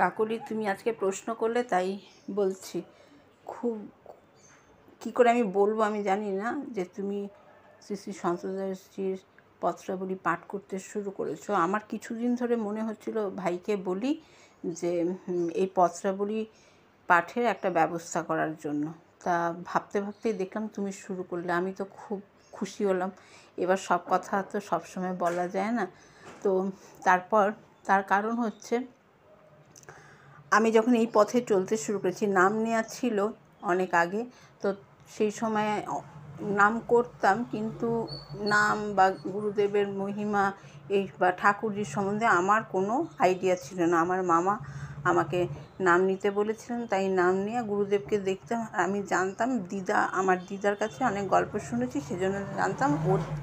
কাকলি তুমি আজকে প্রশ্ন করলে তাই বলছি খুব কী করে আমি বলবো আমি জানি না যে তুমি শ্রী শ্রী সন্তোষীর পত্রাবলী পাঠ করতে শুরু করেছো আমার কিছুদিন ধরে মনে হচ্ছিল ভাইকে বলি যে এই পত্রাবলী পাঠের একটা ব্যবস্থা করার জন্য তা ভাবতে ভাবতেই দেখলাম তুমি শুরু করলে আমি তো খুব খুশি হলাম এবার সব কথা তো সবসময় বলা যায় না তো তারপর তার কারণ হচ্ছে আমি যখন এই পথে চলতে শুরু করেছি নাম নেওয়া ছিল অনেক আগে তো সেই সময় নাম করতাম কিন্তু নাম বা গুরুদেবের মহিমা এই বা ঠাকুরজির সম্বন্ধে আমার কোনো আইডিয়া ছিল না আমার মামা আমাকে নাম নিতে বলেছিলেন তাই নাম নিয়ে গুরুদেবকে দেখতাম আমি জানতাম দিদা আমার দিদার কাছে অনেক গল্প শুনেছি সেজন্য জানতাম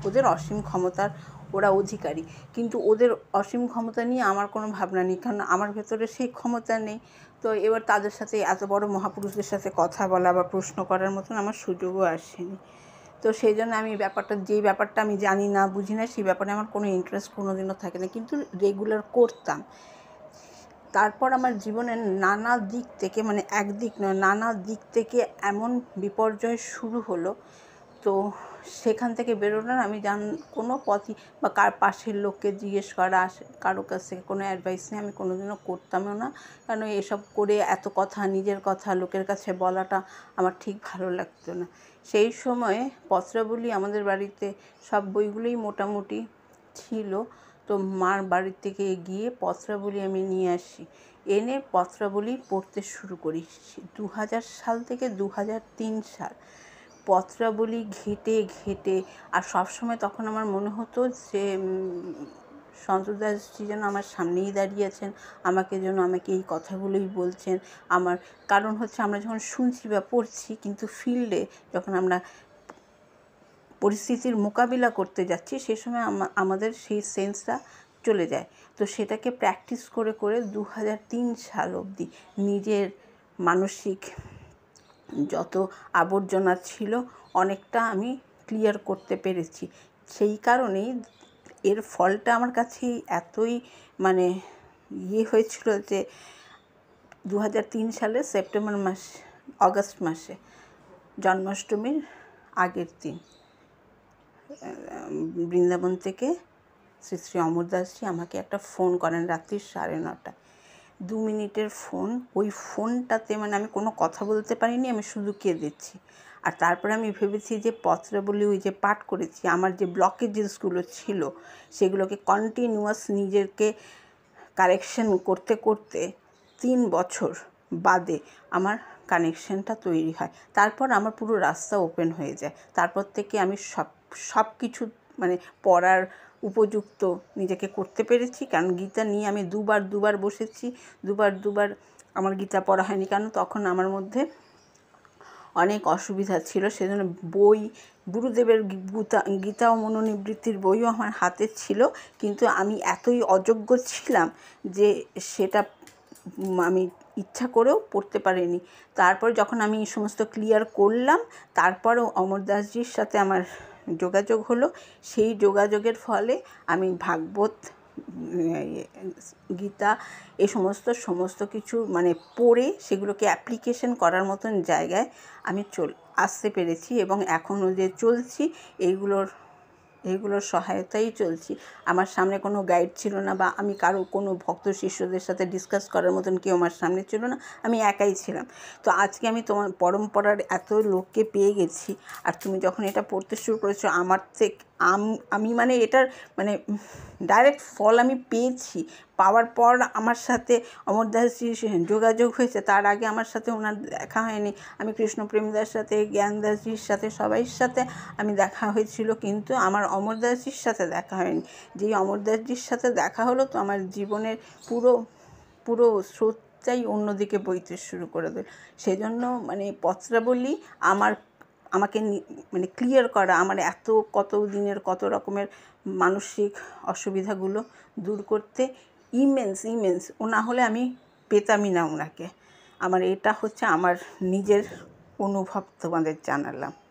ওদের অসীম ক্ষমতার ওরা অধিকারী কিন্তু ওদের অসীম ক্ষমতা নিয়ে আমার কোনো ভাবনা নেই কারণ আমার ভেতরে সেই ক্ষমতা নেই তো এবার তাদের সাথে এত বড় মহাপুরুষদের সাথে কথা বলা বা প্রশ্ন করার মতন আমার সুযোগও আসেনি তো সেই জন্য আমি ব্যাপারটা যেই ব্যাপারটা আমি জানি না বুঝি না সেই ব্যাপারে আমার কোনো ইন্টারেস্ট কোনো দিনও থাকে না কিন্তু রেগুলার করতাম তারপর আমার জীবনের নানা দিক থেকে মানে একদিক নয় নানা দিক থেকে এমন বিপর্যয় শুরু হলো তো সেখান থেকে বেরোনোর আমি জান কোনো পথই বা কার পাশের লোককে জিজ্ঞেস করা আসে কারো কাছ থেকে কোনো অ্যাডভাইস নিয়ে আমি কোনোদিনও করতামও না কেন এসব করে এত কথা নিজের কথা লোকের কাছে বলাটা আমার ঠিক ভালো লাগতো না সেই সময়ে পত্রাবলী আমাদের বাড়িতে সব বইগুলোই মোটামুটি ছিল তো মার বাড়ির থেকে গিয়ে পত্রাবলী আমি নিয়ে আসি এনে পত্রাবলী পড়তে শুরু করি দু সাল থেকে দু সাল পত্রাবলী ঘেঁটে ঘেঁটে আর সবসময় তখন আমার মনে হতো যে সন্তদাসজি যেন আমার সামনেই দাঁড়িয়ে আছেন আমাকে যেন আমাকে এই কথাগুলোই বলছেন আমার কারণ হচ্ছে আমরা যখন শুনছি বা পড়ছি কিন্তু ফিল্ডে যখন আমরা পরিস্থিতির মোকাবিলা করতে যাচ্ছি সে সময় আমাদের সেই সেন্সটা চলে যায় তো সেটাকে প্র্যাকটিস করে করে দু সাল অবধি নিজের মানসিক যত আবর্জনা ছিল অনেকটা আমি ক্লিয়ার করতে পেরেছি সেই কারণেই এর ফলটা আমার কাছে এতই মানে ইয়ে হয়েছিল যে দু সালে সেপ্টেম্বর মাস অগস্ট মাসে জন্মাষ্টমীর আগের দিন বৃন্দাবন থেকে শ্রী শ্রী অমরদাসজি আমাকে একটা ফোন করেন রাত্রির সাড়ে নটায় দু মিনিটের ফোন ওই ফোনটাতে মানে আমি কোনো কথা বলতে পারিনি আমি শুধু কেঁদেছি আর তারপরে আমি ভেবেছি যে পত্রাবলী ওই যে পাঠ করেছি আমার যে ব্লকেজেসগুলো ছিল সেগুলোকে কন্টিনিউয়াস নিজেকে কারেকশন করতে করতে তিন বছর বাদে আমার কানেকশনটা তৈরি হয় তারপর আমার পুরো রাস্তা ওপেন হয়ে যায় তারপর থেকে আমি সব সব কিছু মানে পড়ার উপযুক্ত নিজেকে করতে পেরেছি কারণ গীতা নিয়ে আমি দুবার দুবার বসেছি দুবার দুবার আমার গীতা পড়া হয়নি কারণ তখন আমার মধ্যে অনেক অসুবিধা ছিল সেজন্য বই গুরুদেবের গীতা গীতা ও মনোনিবৃত্তির বইও আমার হাতে ছিল কিন্তু আমি এতই অযোগ্য ছিলাম যে সেটা আমি ইচ্ছা করেও পড়তে পারিনি তারপর যখন আমি সমস্ত ক্লিয়ার করলাম তারপরও অমর দাসজির সাথে আমার যোগাযোগ হলো সেই যোগাযোগের ফলে আমি ভাগবত গীতা এ সমস্ত সমস্ত কিছু মানে পড়ে সেগুলোকে অ্যাপ্লিকেশন করার মতন জায়গায় আমি চল আসতে পেরেছি এবং এখনও যে চলছি এইগুলোর এগুলোর সহায়তাই চলছি আমার সামনে কোনো গাইড ছিল না বা আমি কারো কোনো ভক্ত শিষ্যদের সাথে ডিসকাস করার মতন কেউ আমার সামনে ছিল না আমি একাই ছিলাম তো আজকে আমি তোমার পরম্পরার এত লোককে পেয়ে গেছি আর তুমি যখন এটা পড়তে শুরু করেছো আমার থেকে আমি মানে এটার মানে ডাইরেক্ট ফল আমি পেয়েছি পাওয়ার পর আমার সাথে অমর দাসজির যোগাযোগ হয়েছে তার আগে আমার সাথে ওনার দেখা হয়নি আমি দাসের সাথে জ্ঞানদাসজির সাথে সবাইয়ের সাথে আমি দেখা হয়েছিল কিন্তু আমার অমর দাসজির সাথে দেখা হয়নি যেই অমর দাসজির সাথে দেখা হলো তো আমার জীবনের পুরো পুরো স্রোতটাই অন্যদিকে বইতে শুরু করে দেয় সেজন্য মানে পত্রাবলী আমার আমাকে মানে ক্লিয়ার করা আমার এত কত দিনের কত রকমের মানসিক অসুবিধাগুলো দূর করতে ইমেন্স ইমেন্স ও না হলে আমি পেতামই না ওনাকে আমার এটা হচ্ছে আমার নিজের অনুভব তোমাদের জানালাম